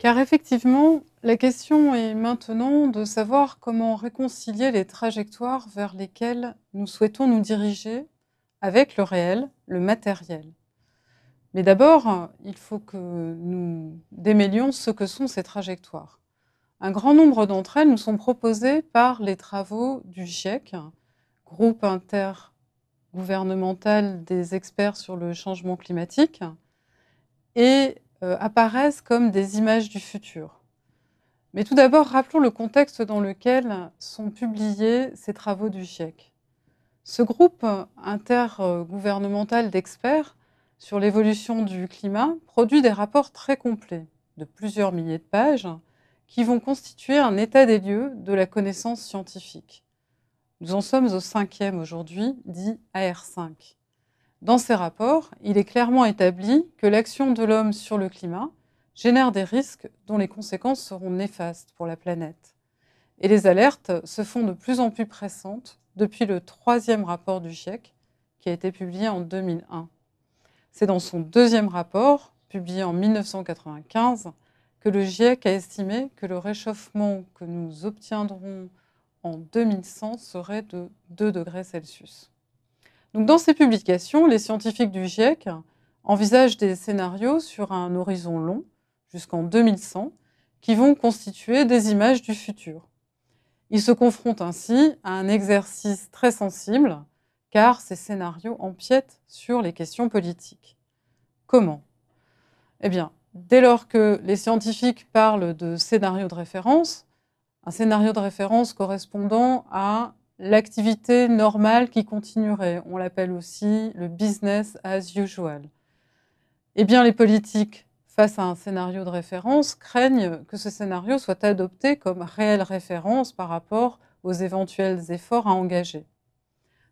Car effectivement, la question est maintenant de savoir comment réconcilier les trajectoires vers lesquelles nous souhaitons nous diriger avec le réel, le matériel. Mais d'abord, il faut que nous démêlions ce que sont ces trajectoires. Un grand nombre d'entre elles nous sont proposées par les travaux du GIEC, groupe intergouvernemental des experts sur le changement climatique, et euh, apparaissent comme des images du futur. Mais tout d'abord, rappelons le contexte dans lequel sont publiés ces travaux du GIEC. Ce groupe intergouvernemental d'experts sur l'évolution du climat produit des rapports très complets, de plusieurs milliers de pages, qui vont constituer un état des lieux de la connaissance scientifique. Nous en sommes au cinquième aujourd'hui, dit AR5. Dans ces rapports, il est clairement établi que l'action de l'homme sur le climat génère des risques dont les conséquences seront néfastes pour la planète. Et les alertes se font de plus en plus pressantes depuis le troisième rapport du GIEC, qui a été publié en 2001. C'est dans son deuxième rapport, publié en 1995, que le GIEC a estimé que le réchauffement que nous obtiendrons en 2100 serait de 2 degrés Celsius dans ces publications, les scientifiques du GIEC envisagent des scénarios sur un horizon long, jusqu'en 2100, qui vont constituer des images du futur. Ils se confrontent ainsi à un exercice très sensible, car ces scénarios empiètent sur les questions politiques. Comment Eh bien, dès lors que les scientifiques parlent de scénarios de référence, un scénario de référence correspondant à l'activité normale qui continuerait. On l'appelle aussi le business as usual. Eh bien, les politiques, face à un scénario de référence, craignent que ce scénario soit adopté comme réelle référence par rapport aux éventuels efforts à engager.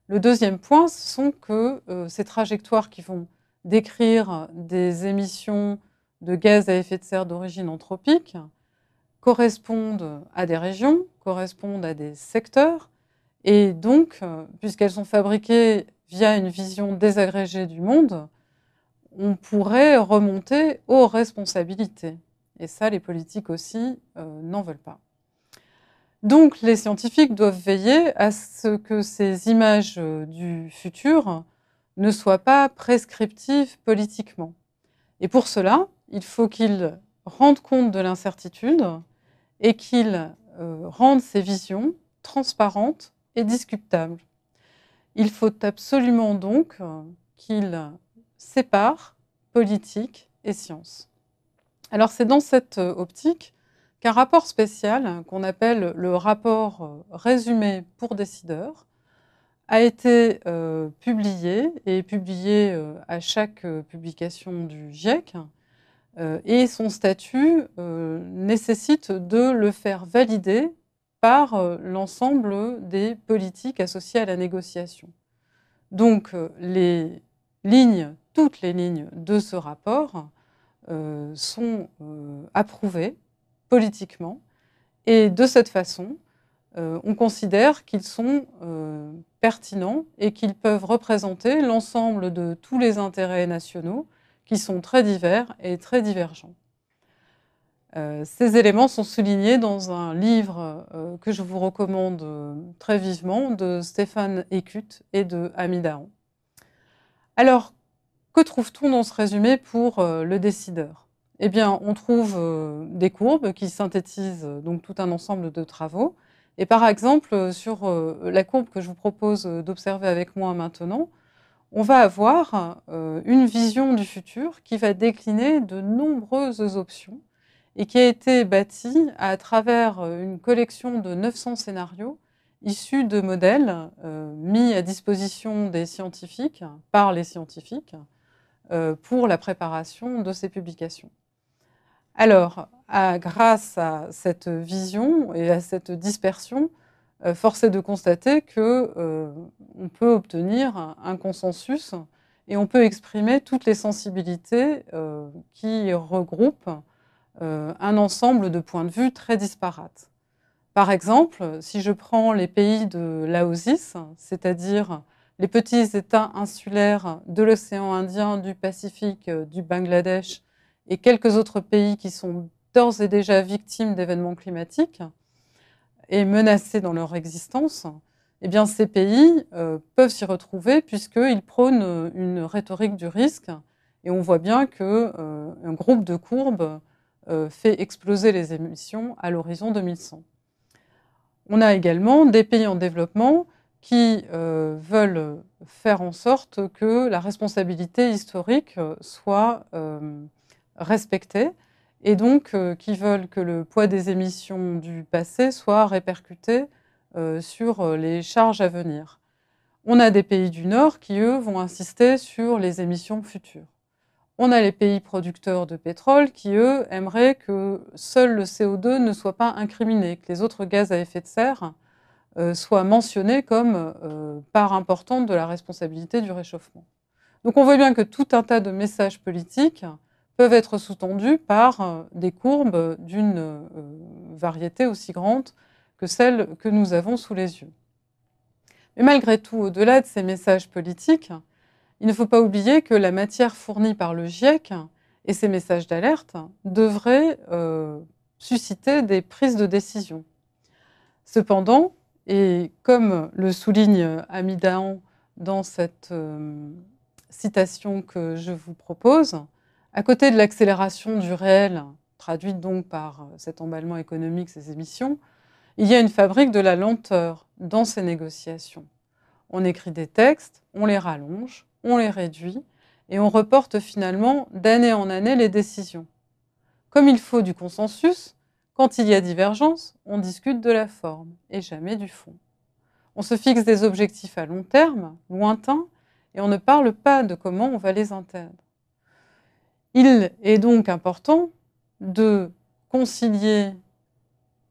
Le deuxième point, ce sont que euh, ces trajectoires qui vont décrire des émissions de gaz à effet de serre d'origine anthropique correspondent à des régions, correspondent à des secteurs, et donc, euh, puisqu'elles sont fabriquées via une vision désagrégée du monde, on pourrait remonter aux responsabilités. Et ça, les politiques aussi euh, n'en veulent pas. Donc, les scientifiques doivent veiller à ce que ces images euh, du futur ne soient pas prescriptives politiquement. Et pour cela, il faut qu'ils rendent compte de l'incertitude et qu'ils rendent ces visions transparentes discutable. Il faut absolument donc qu'il sépare politique et science. Alors c'est dans cette optique qu'un rapport spécial, qu'on appelle le rapport résumé pour décideurs, a été euh, publié et publié euh, à chaque publication du GIEC. Euh, et son statut nécessite de le faire valider par euh, l'ensemble des politiques associées à la négociation. Donc euh, les lignes, toutes les lignes de ce rapport euh, sont approuvées politiquement et de cette façon, on considère qu'ils sont pertinents et qu'ils peuvent représenter l'ensemble de tous les intérêts nationaux qui sont très divers et très divergents. Euh, ces éléments sont soulignés dans un livre euh, que je vous recommande euh, très vivement de Stéphane Écute et de Amidahan. Alors, que trouve-t-on dans ce résumé pour le décideur Eh bien, on trouve des courbes qui synthétisent donc tout un ensemble de travaux. Et par exemple, sur la courbe que je vous propose d'observer avec moi maintenant, on va avoir une vision du futur qui va décliner de nombreuses options et qui a été bâti à travers euh, une collection de 900 scénarios issus de modèles euh, mis à disposition des scientifiques, par les scientifiques, euh, pour la préparation de ces publications. Alors, grâce à cette vision et à cette dispersion, force est de constater qu'on peut obtenir un consensus et on peut exprimer toutes les sensibilités qui regroupent euh, un ensemble de points de vue très disparates. Par exemple, si je prends les pays de l'Aosis, c'est-à-dire les petits États insulaires de l'océan Indien, du Pacifique, euh, du Bangladesh et quelques autres pays qui sont d'ores et déjà victimes d'événements climatiques et menacés dans leur existence, eh bien, ces pays euh, peuvent s'y retrouver puisqu'ils prônent une rhétorique du risque. Et on voit bien qu'un groupe de courbes euh, fait exploser les émissions à l'horizon 2100. On a également des pays en développement qui euh, veulent faire en sorte que la responsabilité historique euh, soit respectée et donc qui veulent que le poids des émissions du passé soit répercuté sur les charges à venir. On a des pays du Nord qui, eux, vont insister sur les émissions futures. On a les pays producteurs de pétrole qui, eux, aimeraient que seul le CO2 ne soit pas incriminé, que les autres gaz à effet de serre euh, soient mentionnés comme euh, part importante de la responsabilité du réchauffement. Donc on voit bien que tout un tas de messages politiques peuvent être sous-tendus par euh, des courbes d'une variété aussi grande que celle que nous avons sous les yeux. Mais malgré tout, au-delà de ces messages politiques, il ne faut pas oublier que la matière fournie par le GIEC et ses messages d'alerte devraient euh, susciter des prises de décision. Cependant, et comme le souligne Amidaan dans cette euh, citation que je vous propose, à côté de l'accélération du réel, traduite donc par cet emballement économique, ces émissions, il y a une fabrique de la lenteur dans ces négociations. On écrit des textes, on les rallonge, on les réduit et on reporte finalement d'année en année les décisions. Comme il faut du consensus, quand il y a divergence, on discute de la forme et jamais du fond. On se fixe des objectifs à long terme, lointains, et on ne parle pas de comment on va les atteindre. Il est donc important de concilier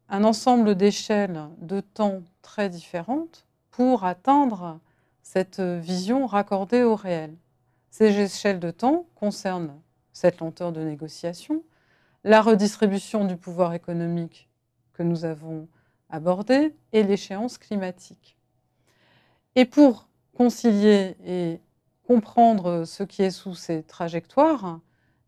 un ensemble d'échelles de temps très différentes pour atteindre cette vision raccordée au réel. Ces échelles de temps concernent cette lenteur de négociation, la redistribution du pouvoir économique que nous avons abordé et l'échéance climatique. Et pour concilier et comprendre ce qui est sous ces trajectoires,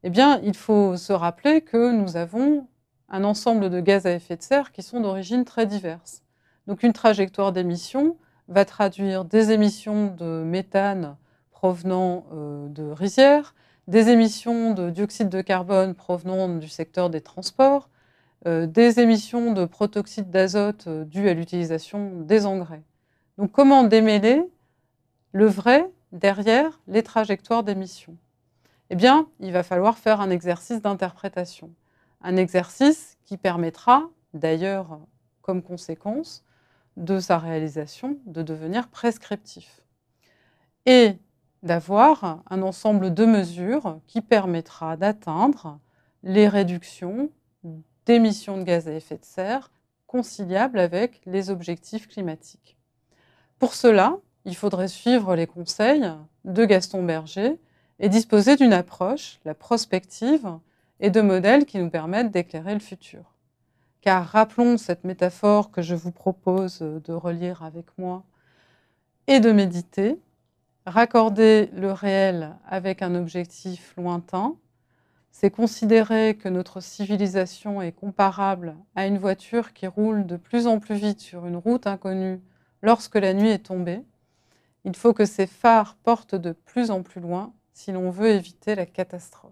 eh bien, il faut se rappeler que nous avons un ensemble de gaz à effet de serre qui sont d'origine très diverse. Donc une trajectoire d'émission va traduire des émissions de méthane provenant euh, de rizières, des émissions de dioxyde de carbone provenant du secteur des transports, euh, des émissions de protoxyde d'azote euh, dues à l'utilisation des engrais. Donc comment démêler le vrai derrière les trajectoires d'émissions Eh bien, il va falloir faire un exercice d'interprétation. Un exercice qui permettra, d'ailleurs, comme conséquence, de sa réalisation de devenir prescriptif et d'avoir un ensemble de mesures qui permettra d'atteindre les réductions d'émissions de gaz à effet de serre conciliables avec les objectifs climatiques. Pour cela, il faudrait suivre les conseils de Gaston Berger et disposer d'une approche, la prospective, et de modèles qui nous permettent d'éclairer le futur. Car rappelons cette métaphore que je vous propose euh, de relire avec moi et de méditer. Raccorder le réel avec un objectif lointain, c'est considérer que notre civilisation est comparable à une voiture qui roule de plus en plus vite sur une route inconnue lorsque la nuit est tombée. Il faut que ces phares portent de plus en plus loin si l'on veut éviter la catastrophe.